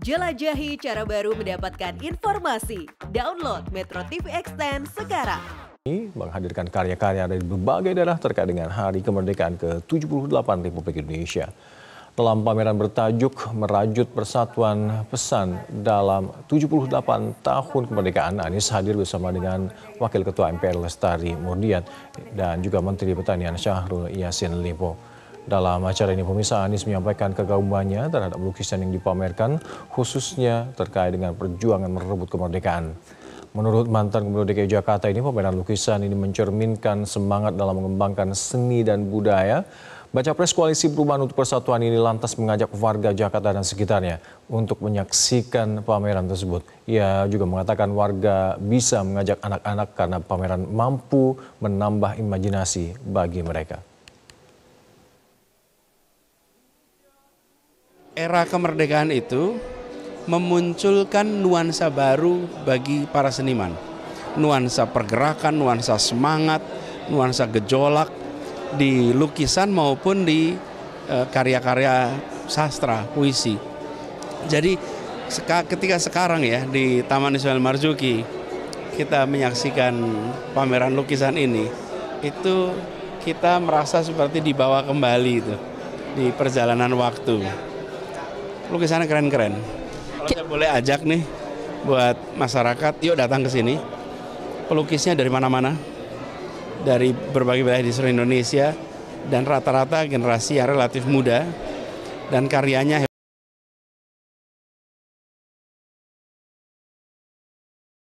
Jelajahi cara baru mendapatkan informasi. Download Metro TV Extend sekarang. Ini Menghadirkan karya-karya dari berbagai daerah terkait dengan Hari Kemerdekaan ke-78 Republik Indonesia. Dalam pameran bertajuk Merajut Persatuan Pesan dalam 78 tahun kemerdekaan, Anies hadir bersama dengan Wakil Ketua MPR Lestari Murdiat dan juga Menteri Pertanian Syahrul Yassin Limpo. Dalam acara ini pemirsa Anies menyampaikan kekagumannya terhadap lukisan yang dipamerkan khususnya terkait dengan perjuangan merebut kemerdekaan. Menurut mantan Gubernur DKI Jakarta ini pameran lukisan ini mencerminkan semangat dalam mengembangkan seni dan budaya. Baca Pres Koalisi Perubahan untuk Persatuan ini lantas mengajak warga Jakarta dan sekitarnya untuk menyaksikan pameran tersebut. Ia juga mengatakan warga bisa mengajak anak-anak karena pameran mampu menambah imajinasi bagi mereka. era kemerdekaan itu memunculkan nuansa baru bagi para seniman. Nuansa pergerakan, nuansa semangat, nuansa gejolak di lukisan maupun di eh, karya-karya sastra, puisi. Jadi ketika sekarang ya di Taman Ismail Marzuki kita menyaksikan pameran lukisan ini, itu kita merasa seperti dibawa kembali itu di perjalanan waktu lukisannya keren-keren. Kalau saya boleh ajak nih buat masyarakat, yuk datang ke sini. Pelukisnya dari mana-mana, dari berbagai wilayah di seluruh Indonesia, dan rata-rata generasi yang relatif muda, dan karyanya